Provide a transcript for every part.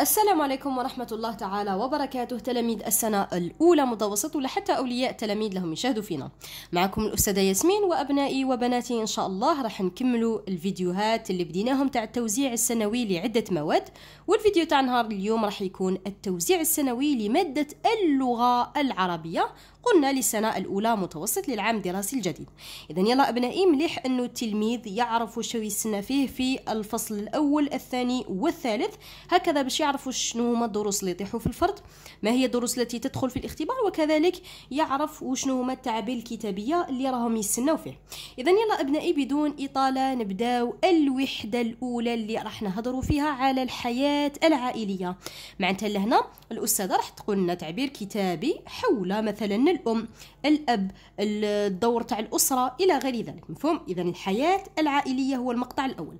السلام عليكم ورحمة الله تعالى وبركاته تلاميذ السنة الأولى متوسط حتى أولياء تلاميذ لهم يشاهدوا فينا معكم الأستاذة ياسمين وأبنائي وبناتي إن شاء الله راح نكملوا الفيديوهات اللي بديناهم تاع التوزيع السنوي لعدة مواد والفيديو تاع نهار اليوم راح يكون التوزيع السنوي لمادة اللغة العربية قلنا للسنة الأولى متوسط للعام الدراسي الجديد إذا يلا أبنائي مليح أنه التلميذ يعرف شو يستنى فيه في الفصل الأول الثاني والثالث هكذا باش يعرفوا شنو هما الدروس اللي يطيحوا في الفرد ما هي الدروس التي تدخل في الاختبار وكذلك يعرف وشنو هما التعابير الكتابية اللي راهم يستناو فيه إذا يلا أبنائي بدون إطالة نبداو الوحدة الأولى اللي راح نهضروا فيها على الحياة العائلية معناتها لهنا الأستاذة راح تقول لنا تعبير كتابي حول مثلا الأم الأب الدور تاع الأسرة إلى غير ذلك مفهوم إذا الحياة العائلية هو المقطع الأول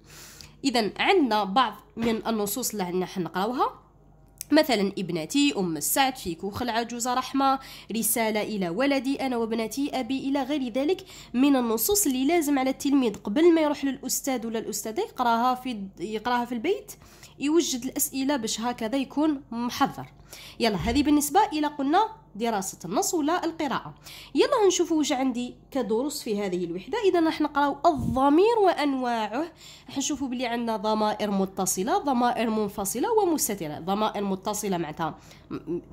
إذا عندنا بعض من النصوص اللي عندنا حنقراوها مثلا ابنتي أم السعد في كوخ العجوز رحمة رسالة إلى ولدي أنا وابنتي أبي إلى غير ذلك من النصوص اللي لازم على التلميذ قبل ما يروح للأستاذ ولا الأستاذة يقراها في يقراها في البيت يوجد الأسئلة باش هكذا يكون محضر يلا هذه بالنسبة إلى قلنا دراسة النص ولا القراءة يلا نشوفوا واش عندي كدروس في هذه الوحدة إذا راح نقراو الضمير وأنواعه راح نشوفوا بلي عندنا ضمائر متصلة ضمائر منفصلة ومستترة ضمائر متصلة معناتها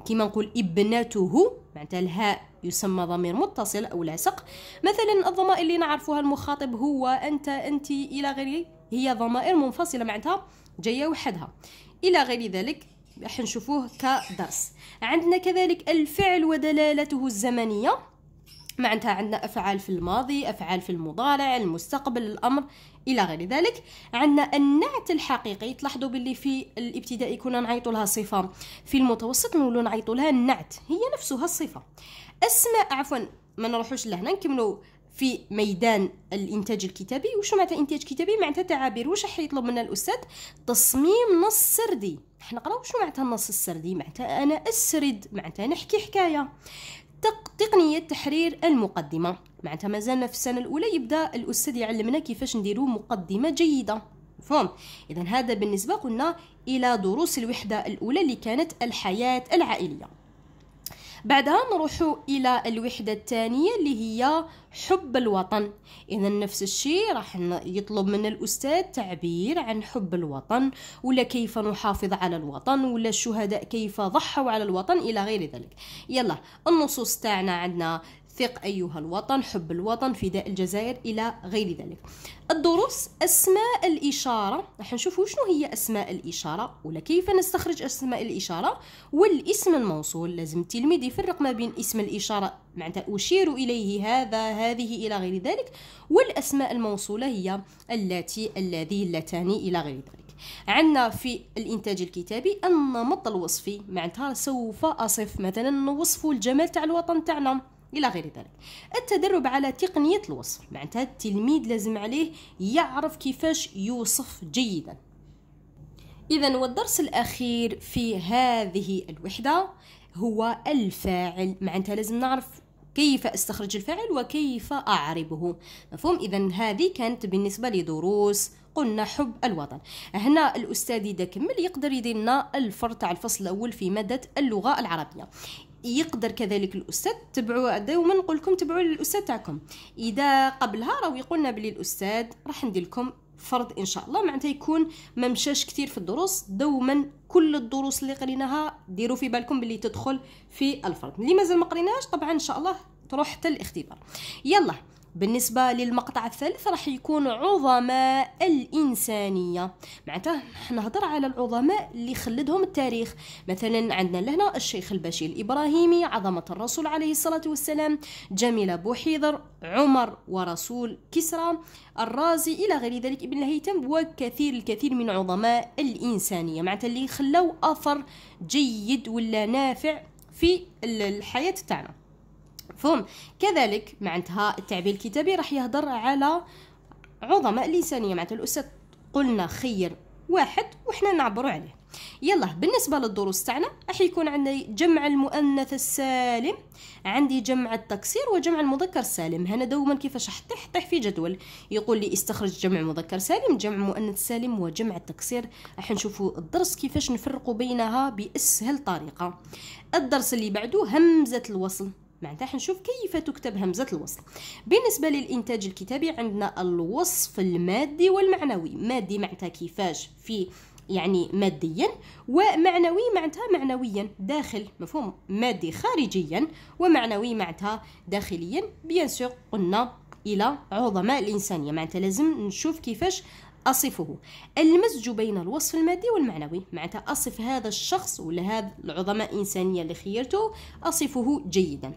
كيما نقول ابنته معناتها الهاء يسمى ضمير متصل أو لاصق مثلا الضمائر اللي نعرفوها المخاطب هو أنت أنت إلى غيره هي ضمائر منفصلة معناتها جاية وحدها إلى غير ذلك حنشوفوه كدرس عندنا كذلك الفعل ودلالته الزمنية معناتها عندنا أفعال في الماضي أفعال في المضارع المستقبل الأمر إلى غير ذلك عندنا النعت الحقيقي تلاحظوا باللي في الابتدائي كنا نعيط لها صفة في المتوسط نقول نعيط لها النعت هي نفسها الصفة أسماء عفوا ما نروحوش لهنا نكملوا في ميدان الانتاج الكتابي وشو معناتها انتاج كتابي معناتها تعابير واش راح يطلب منا الاستاذ تصميم نص سردي راح نقراو شو معناتها النص السردي معناتها انا اسرد معناتها نحكي حكايه تقنيه تحرير المقدمه معناتها مازالنا في السنه الاولى يبدا الاستاذ يعلمنا كيفاش نديرو مقدمه جيده مفهوم اذا هذا بالنسبه قلنا الى دروس الوحده الاولى اللي كانت الحياه العائليه بعدها نروحو الى الوحده الثانيه اللي هي حب الوطن اذا نفس الشيء راح يطلب من الاستاذ تعبير عن حب الوطن ولا كيف نحافظ على الوطن ولا الشهداء كيف ضحوا على الوطن الى غير ذلك يلا النصوص تاعنا عندنا ثق أيها الوطن حب الوطن فداء الجزائر إلى غير ذلك الدروس أسماء الإشارة راح نشوفوا شنو هي أسماء الإشارة ولا كيف نستخرج أسماء الإشارة والاسم الموصول لازم التلميذ يفرق ما بين اسم الإشارة معناتها أشير إليه هذا هذه إلى غير ذلك والأسماء الموصولة هي التي الذي اللتان إلى غير ذلك عندنا في الانتاج الكتابي النمط الوصفي معناتها سوف اصف مثلا نوصفوا الجمال تاع الوطن تاعنا الى غير ذلك التدرب على تقنيه الوصف معناتها التلميذ لازم عليه يعرف كيفاش يوصف جيدا اذا والدرس الاخير في هذه الوحده هو الفاعل معناتها لازم نعرف كيف استخرج الفاعل وكيف اعربه مفهوم اذا هذه كانت بالنسبه لدروس قلنا حب الوطن هنا الاستاذ اذا كمل يقدر يدير لنا على تاع الفصل الاول في ماده اللغه العربيه يقدر كذلك الاستاذ تبعوا دائما نقول لكم تبعوا الاستاذ تاعكم اذا قبلها راهو يقولنا بلي الاستاذ راح ندير لكم فرض ان شاء الله معناتها يكون ما مشاش كثير في الدروس دوما كل الدروس اللي قريناها ديروا في بالكم بلي تدخل في الفرض اللي مازال ما قريناهاش طبعا ان شاء الله تروح حتى الاختبار يلا بالنسبة للمقطع الثالث راح يكون عظماء الإنسانية معناته نهضر على العظماء اللي خلدهم التاريخ مثلا عندنا لهنا الشيخ البشير الإبراهيمي عظمة الرسول عليه الصلاة والسلام جميلة بوحيدر عمر ورسول كسرى الرازي إلى غير ذلك ابن الهيثم وكثير الكثير من عظماء الإنسانية معناتها اللي خلوا أثر جيد ولا نافع في الحياة تاعنا مفهوم كذلك مع انتهاء التعبير الكتابي راح يهضر على عظماء لسانيه معناتها الاستاذ قلنا خير واحد وحنا نعبروا عليه يلا بالنسبه للدروس تاعنا راح يكون عندي جمع المؤنث السالم عندي جمع التكسير وجمع المذكر السالم هنا دوما كيفاش راح تحطيه في جدول يقول لي استخرج جمع مذكر سالم جمع مؤنث سالم وجمع التكسير راح نشوفوا الدرس كيفاش نفرقوا بينها باسهل طريقه الدرس اللي بعده همزه الوصل معناتها حنشوف كيف تكتب همزة الوصل بالنسبة للإنتاج الكتابي عندنا الوصف المادي والمعنوي مادي معناتها كيفاش في يعني ماديا ومعنوي معناتها معنويا داخل مفهوم مادي خارجيا ومعنوي معناتها داخليا بيان سور قلنا الى عظماء الانسانيه معناتها لازم نشوف كيفاش أصفه المزج بين الوصف المادي والمعنوي معناتها أصف هذا الشخص ولا هذا العظماء الانسانيه اللي خيرته أصفه جيداً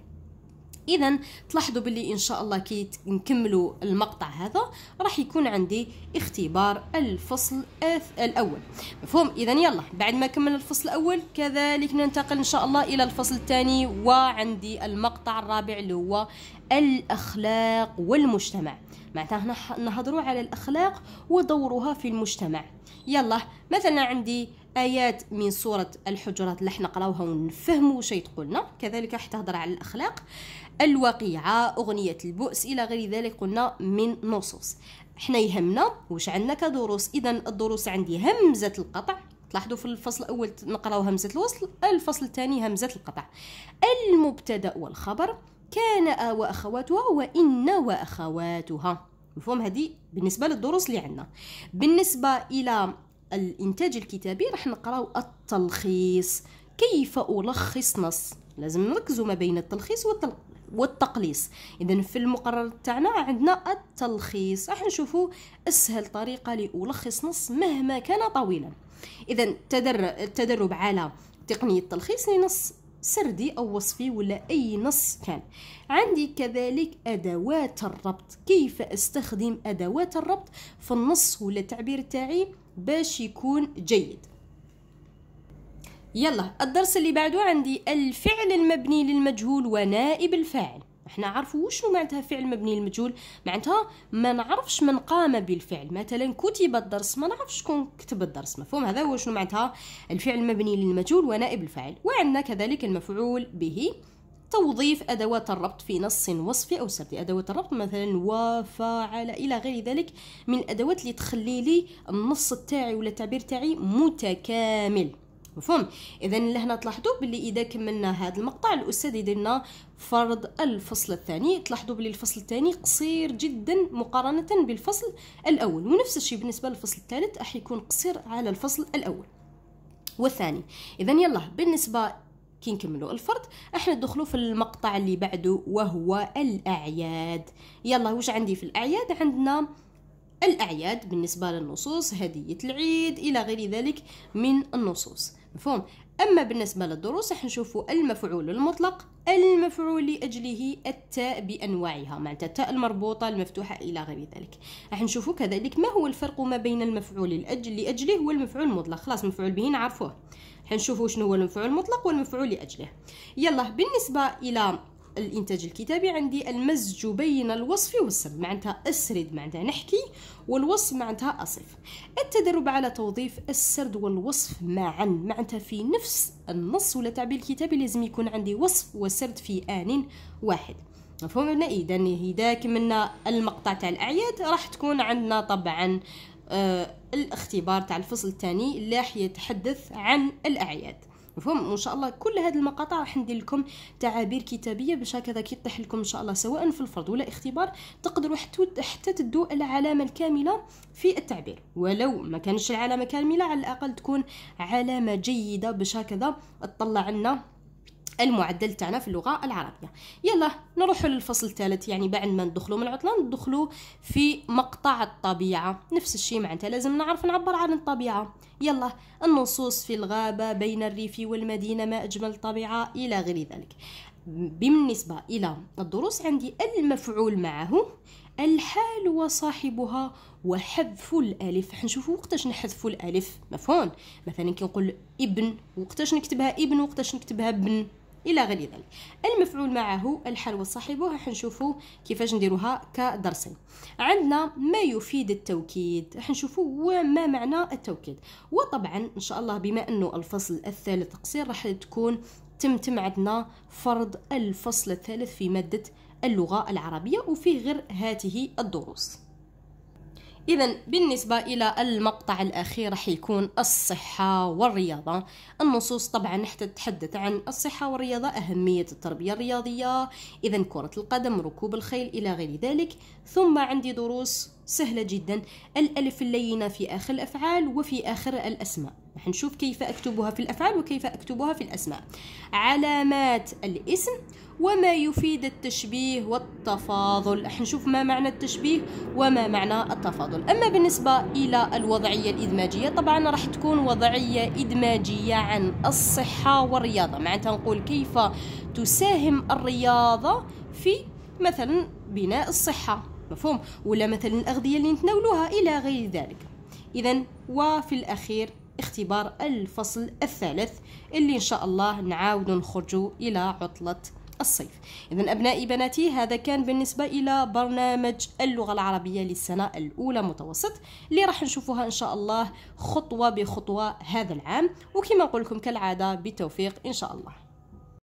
اذا تلاحظوا باللي ان شاء الله كي نكملوا المقطع هذا راح يكون عندي اختبار الفصل الاول مفهوم اذا يلا بعد ما كمل الفصل الاول كذلك ننتقل ان شاء الله الى الفصل الثاني وعندي المقطع الرابع اللي هو الاخلاق والمجتمع معناتها هنا نهضروا على الاخلاق ودورها في المجتمع يلا مثلا عندي ايات من سوره الحجرات اللي حنا قراوها ونفهموا شيء تقولنا كذلك راح تهضر على الاخلاق الوقيعة أغنية البؤس إلى غير ذلك قلنا من نصوص احنا يهمنا واش عندنا كدروس اذا الدروس عندي همزه القطع تلاحظوا في الفصل الاول نقراو همزه الوصل الفصل الثاني همزه القطع المبتدا والخبر كان واخواتها وان واخواتها مفهوم هذه بالنسبه للدروس اللي عندنا بالنسبه الى الانتاج الكتابي راح نقراو التلخيص كيف الخص نص لازم نركزوا ما بين التلخيص والتقليص اذا في المقرر تاعنا عندنا التلخيص راح نشوفوا اسهل طريقه لالخص نص مهما كان طويلا اذا التدرب على تقنيه تلخيص لنص سردي أو وصفي ولا أي نص كان عندي كذلك أدوات الربط كيف أستخدم أدوات الربط في النص ولا التعبير تاعي باش يكون جيد يلا الدرس اللي بعده عندي الفعل المبني للمجهول ونائب الفاعل احنا عرفوا وشنو معناتها فعل مبني للمجهول معناتها ما نعرفش من قام بالفعل مثلا كتب الدرس ما نعرفش شكون كتب الدرس مفهوم هذا هو شنو معناتها الفعل المبني للمجهول ونائب الفاعل وعندنا كذلك المفعول به توظيف أدوات الربط في نص وصفي أو سردي أدوات الربط مثلا وفعل إلى غير ذلك من الأدوات اللي تخلي لي النص تاعي ولا التعبير تاعي متكامل مفهوم اذا لهنا تلاحظوا باللي اذا كملنا هذا المقطع الاستاذ يدير لنا فرض الفصل الثاني تلاحظوا باللي الفصل الثاني قصير جدا مقارنه بالفصل الاول ونفس الشيء بالنسبه للفصل الثالث راح يكون قصير على الفصل الاول والثاني اذا يلا بالنسبه كي نكملوا الفرض احنا ندخلوا في المقطع اللي بعده وهو الاعياد يلا واش عندي في الاعياد عندنا الاعياد بالنسبه للنصوص هديه العيد الى غير ذلك من النصوص مفهوم أما بالنسبة للدروس راح نشوفوا المفعول المطلق المفعول لأجله التاء بأنواعها معناتها التاء المربوطة المفتوحة إلى غير ذلك راح نشوفوا كذلك ما هو الفرق ما بين المفعول الأجل لأجله والمفعول المطلق خلاص مفعول به نعرفوه راح نشوفوا شنو هو المفعول المطلق والمفعول لأجله يلا بالنسبة إلى الانتاج الكتابي عندي المزج بين الوصف والسب معناتها اسرد معناتها نحكي والوصف معناتها اصف التدرب على توظيف السرد والوصف معا معناتها في نفس النص ولا تعبير الكتابي لازم يكون عندي وصف وسرد في ان واحد مفهوم اذا اذا كملنا المقطع تاع الاعياد راح تكون عندنا طبعا آه الاختبار تاع الفصل الثاني اللي راح يتحدث عن الاعياد مفهوم وان شاء الله كل هذه المقاطع راح ندير لكم تعابير كتابيه باش هكذا كي طيح لكم ان شاء الله سواء في الفرض ولا اختبار تقدروا حتى تدوا العلامه الكامله في التعبير ولو ما كانش العلامه كامله على الاقل تكون علامه جيده باش هكذا تطلع لنا المعدل تاعنا في اللغه العربيه يلا نروحوا للفصل الثالث يعني بعد ما ندخلوا من العطله ندخلوا في مقطع الطبيعه نفس الشيء معناتها لازم نعرف نعبر عن الطبيعه يلا النصوص في الغابه بين الريف والمدينه ما اجمل الطبيعه الى غير ذلك بالنسبه الى الدروس عندي المفعول معه الحال وصاحبها وحذف الالف حنشوفوا وقتاش نحذفوا الالف مفهوم مثلا كي نقول ابن وقتاش نكتبها ابن وقتاش نكتبها بن الى غير ذلك المفعول معه الحال وصاحبه حنشوفوه كيفاش نديروها كدرسين عندنا ما يفيد التوكيد نشوفوا وما معنى التوكيد وطبعا ان شاء الله بما انه الفصل الثالث قصير راح تكون تم تم عندنا فرض الفصل الثالث في ماده اللغه العربيه وفي غير هاته الدروس إذا بالنسبة إلى المقطع الأخير راح يكون الصحة والرياضة النصوص طبعا تتحدث عن الصحة والرياضة أهمية التربية الرياضية إذا كرة القدم ركوب الخيل إلى غير ذلك ثم عندي دروس سهلة جدا الألف اللينة في آخر الأفعال وفي آخر الأسماء راح نشوف كيف أكتبها في الأفعال وكيف أكتبها في الأسماء علامات الاسم وما يفيد التشبيه والتفاضل راح نشوف ما معنى التشبيه وما معنى التفاضل أما بالنسبة إلى الوضعية الإدماجية طبعا راح تكون وضعية إدماجية عن الصحة والرياضة معناتها نقول كيف تساهم الرياضة في مثلا بناء الصحة مفهوم ولا مثلا الاغذيه اللي نتناولوها الى غير ذلك اذا وفي الاخير اختبار الفصل الثالث اللي ان شاء الله نعاود نخرجوا الى عطله الصيف اذا ابنائي بناتي هذا كان بالنسبه الى برنامج اللغه العربيه للسنه الاولى متوسط اللي راح نشوفوها ان شاء الله خطوه بخطوه هذا العام وكما نقول لكم كالعاده بالتوفيق ان شاء الله